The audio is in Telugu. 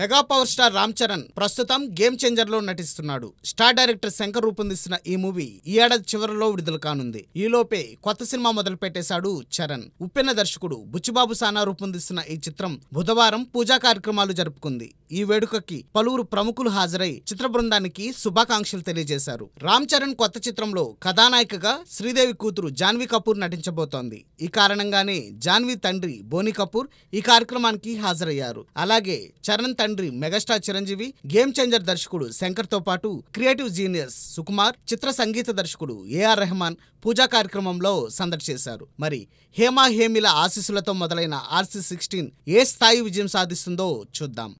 mega power star Ram Charan ప్రస్తుతం గేమ్ చేంజర్ లో నటిస్తున్నాడు స్టార్ డైరెక్టర్ శంకర్ రూపొందిస్తున్న ఈ మూవీ ఈ ఏడాది చివరిలో విడుదల కానుంది ఈలోపే కొత్త సినిమా మొదలు పెట్టేశాడు చరణ్ ఉప్పెన దర్శకుడు బుచ్చిబాబు సానా రూపొందిస్తున్న ఈ చిత్రం బుధవారం పూజా కార్యక్రమాలు జరుపుకుంది ఈ వేడుకకి పలువురు ప్రముఖులు హాజరై చిత్ర బృందానికి శుభాకాంక్షలు తెలియజేశారు రామ్ చరణ్ కొత్త చిత్రంలో కథానాయికగా శ్రీదేవి కూతురు జాన్వీ కపూర్ నటించబోతోంది ఈ కారణంగానే జాన్వీ తండ్రి బోని కపూర్ ఈ కార్యక్రమానికి హాజరయ్యారు అలాగే చరణ్ తండ్రి మెగాస్టార్ చిరంజీవి గేమ్ చేంజర్ దర్శకుడు తో పాటు క్రియేటివ్ జీనియస్ సుకుమార్ చిత్ర సంగీత దర్శకుడు ఏఆర్ రెహమాన్ పూజా కార్యక్రమంలో సందడి చేశారు మరి హేమా హేమిల ఆశీస్సులతో మొదలైన ఆర్సీ సిక్స్టీన్ ఏ స్థాయి విజయం సాధిస్తుందో చూద్దాం